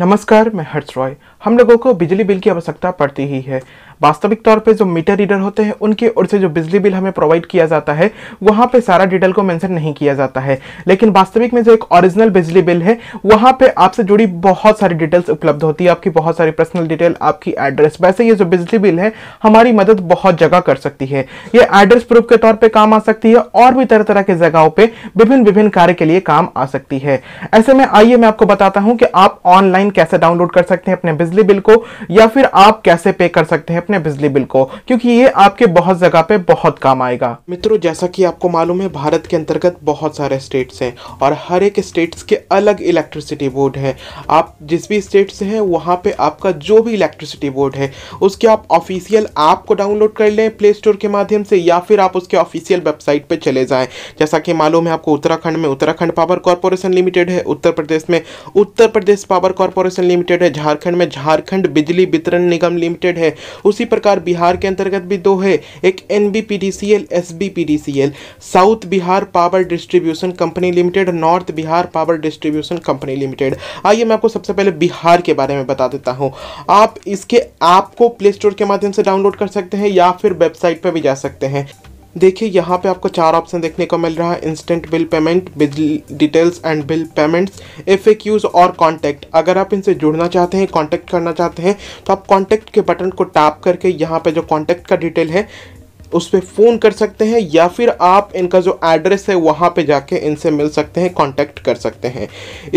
नमस्कार मैं हर्ष रॉय हम लोगों को बिजली बिल की आवश्यकता पड़ती ही है वास्तविक तौर पे जो मीटर रीडर होते हैं उनकी ओर से जो बिजली बिल हमें प्रोवाइड किया जाता है वहां पे सारा डिटेल को मेंशन नहीं किया जाता है लेकिन वास्तविक में जो एक ओरिजिनल बिजली बिल है वहाँ पे आपसे जुड़ी बहुत सारी डिटेल्स उपलब्ध होती है आपकी बहुत सारी पर्सनल डिटेल आपकी एड्रेस वैसे ये जो बिजली बिल है हमारी मदद बहुत जगह कर सकती है ये एड्रेस प्रूफ के तौर पर काम आ सकती है और भी तरह तरह के जगहों पर विभिन्न विभिन्न कार्य के लिए काम आ सकती है ऐसे में आइए मैं आपको बताता हूँ कि आप ऑनलाइन कैसे डाउनलोड कर सकते हैं अपने बिजली बिल को या फिर आप कैसे पे कर सकते हैं अपने बिजली बिल को क्योंकि ये आपके बहुत जगह पे बहुत काम आएगा मित्रों जैसा कि आपको मालूम है भारत के अंतर्गत बहुत सारे स्टेट्स हैं और हर एक स्टेट्स के अलग इलेक्ट्रिसिटी बोर्ड है आप जिस भी स्टेट से हैं वहाँ पे आपका जो भी इलेक्ट्रिसिटी बोर्ड है उसके आप ऑफिशियल ऐप को डाउनलोड कर लें प्ले स्टोर के माध्यम से या फिर आप उसके ऑफिशियल वेबसाइट पर चले जाएँ जैसा कि मालूम है आपको उत्तराखंड में उत्तराखंड पावर कॉरपोरेशन लिमिटेड है उत्तर प्रदेश में Uttar Pradesh Power Corporation Limited है झारखंड में झारखंड बिजली वितरण निगम लिमिटेड है उसी उसी प्रकार बिहार के अंतर्गत भी दो है एक N B P D C L S B P D C L South Bihar Power Distribution Company Limited North Bihar Power Distribution Company Limited आइए मैं आपको सबसे पहले बिहार के बारे में बता देता हूँ आप इसके ऐप को प्ले स्टोर के माध्यम से डाउनलोड कर सकते हैं या फिर वेबसाइट पर भी जा सकते हैं देखिए यहाँ पे आपको चार ऑप्शन देखने को मिल रहा है instant bill payment bill details and bill payments F और कॉन्टैक्ट अगर आप इनसे जुड़ना चाहते हैं कॉन्टैक्ट करना चाहते हैं तो आप कॉन्टैक्ट के बटन को टैप करके यहाँ पे जो कॉन्टैक्ट का डिटेल है उस पर फ़ोन कर सकते हैं या फिर आप इनका जो एड्रेस है वहाँ पे जाके इनसे मिल सकते हैं कांटेक्ट कर सकते हैं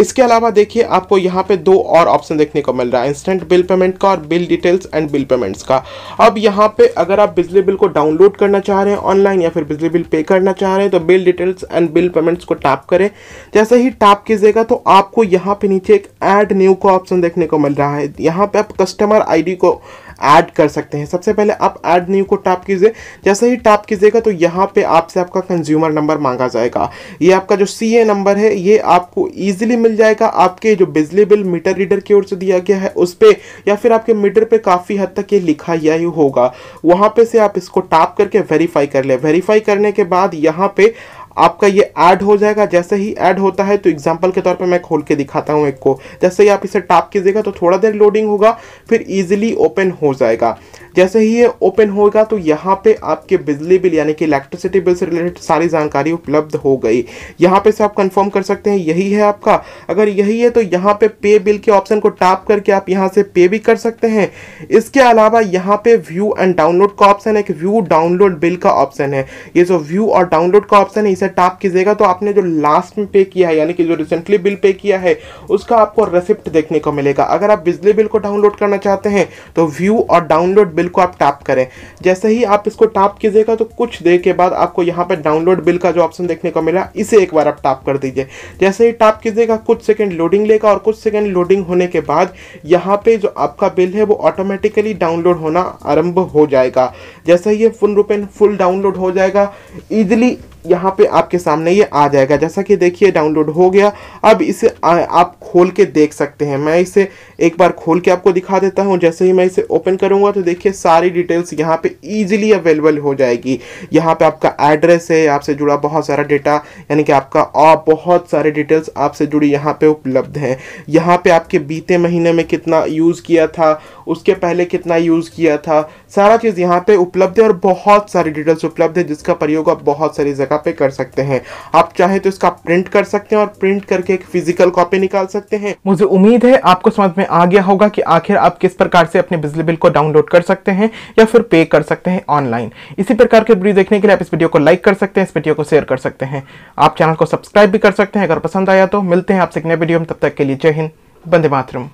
इसके अलावा देखिए आपको यहाँ पे दो और ऑप्शन देखने को मिल रहा है इंस्टेंट बिल पेमेंट का और bill details and bill payments का अब यहाँ पे अगर आप बिजली बिल को डाउनलोड करना चाह रहे हैं ऑनलाइन या फिर बिजली बिल पे करना चाह रहे हैं तो bill details and bill payments को टैप करें जैसे ही टैप कीजिएगा तो आपको यहाँ पर नीचे एक ऐड न्यू का ऑप्शन देखने को मिल रहा है यहाँ पर आप कस्टमर आई को ऐड कर सकते हैं सबसे पहले आप ऐड न्यू को टैप कीजिए जैसे ही टैप कीजिएगा तो यहाँ पे आपसे आपका कंज्यूमर नंबर मांगा जाएगा ये आपका जो सी नंबर है ये आपको ईजिली मिल जाएगा आपके जो बिजली बिल मीटर रीडर की ओर से दिया गया है उस पर या फिर आपके मीटर पर काफ़ी हद तक ये लिखा या ही होगा वहाँ पर से आप इसको टैप करके वेरीफाई कर ले वेरीफाई करने के बाद यहाँ पे आपका ये ऐड हो जाएगा जैसे ही ऐड होता है तो एग्जाम्पल के तौर पर मैं खोल के दिखाता हूँ एक को जैसे ही आप इसे टाप कीजिएगा तो थोड़ा देर लोडिंग होगा फिर इजीली ओपन हो जाएगा जैसे ही ये ओपन होगा तो यहाँ पे आपके बिजली बिल यानी कि इलेक्ट्रिसिटी बिल से रिलेटेड सारी जानकारी उपलब्ध हो गई यहाँ पे से आप कंफर्म कर सकते हैं यही है आपका अगर यही है तो यहाँ पे पे बिल के ऑप्शन को टैप करके आप यहाँ से पे भी कर सकते हैं इसके अलावा यहाँ पे व्यू एंड डाउनलोड का ऑप्शन है कि व्यू डाउनलोड बिल का ऑप्शन है ये जो व्यू और डाउनलोड का ऑप्शन है इसे से टाप कीजिएगा तो आपने जो लास्ट में पे किया है यानी कि जो रिसेंटली बिल पे किया है उसका आपको रिसिप्ट देखने को मिलेगा अगर आप बिजली बिल को डाउनलोड करना चाहते हैं तो व्यू और डाउनलोड बिल को आप टैप करें जैसे ही आप इसको टैप कीजिएगा तो कुछ देर के बाद आपको यहाँ पर डाउनलोड बिल का जो ऑप्शन देखने को मिला इसे एक बार आप टैप कर दीजिए जैसे ही टैप कीजिएगा कुछ सेकेंड लोडिंग लेगा और कुछ सेकेंड लोडिंग होने के बाद यहाँ पे जो आपका बिल है वो ऑटोमेटिकली डाउनलोड होना आरंभ हो जाएगा जैसे ही ये फुल रुपेन फुल डाउनलोड हो जाएगा इजिली यहाँ पे आपके सामने ये आ जाएगा जैसा कि देखिए डाउनलोड हो गया अब इसे आ, आप खोल के देख सकते हैं मैं इसे एक बार खोल के आपको दिखा देता हूँ जैसे ही मैं इसे ओपन करूँगा तो देखिए सारी डिटेल्स यहाँ पे ईजिली अवेलेबल हो जाएगी यहाँ पे आपका एड्रेस है आपसे जुड़ा बहुत सारा डेटा यानी कि आपका और बहुत सारे डिटेल्स आपसे जुड़ी यहाँ पर उपलब्ध हैं यहाँ पर आपके बीते महीने में कितना यूज़ किया था उसके पहले कितना यूज़ किया था सारा चीज़ यहाँ पे उपलब्ध है और बहुत सारी डिटेल्स उपलब्ध है जिसका प्रयोग आप बहुत सारी जगह पे कर सकते हैं आप चाहे तो इसका प्रिंट कर सकते हैं और प्रिंट करके एक फिजिकल कॉपी निकाल सकते हैं मुझे उम्मीद है आपको समझ में आ गया होगा कि आखिर आप किस प्रकार से अपने बिजली बिल को डाउनलोड कर सकते हैं या फिर पे कर सकते हैं ऑनलाइन इसी प्रकार के वीडियो देखने के लिए आप इस वीडियो को लाइक कर सकते हैं इस वीडियो को शेयर कर सकते हैं आप चैनल को सब्सक्राइब भी कर सकते हैं अगर पसंद आया तो मिलते हैं आपसे एक नए वीडियो में तब तक के लिए जय हिंद बंदे मातरम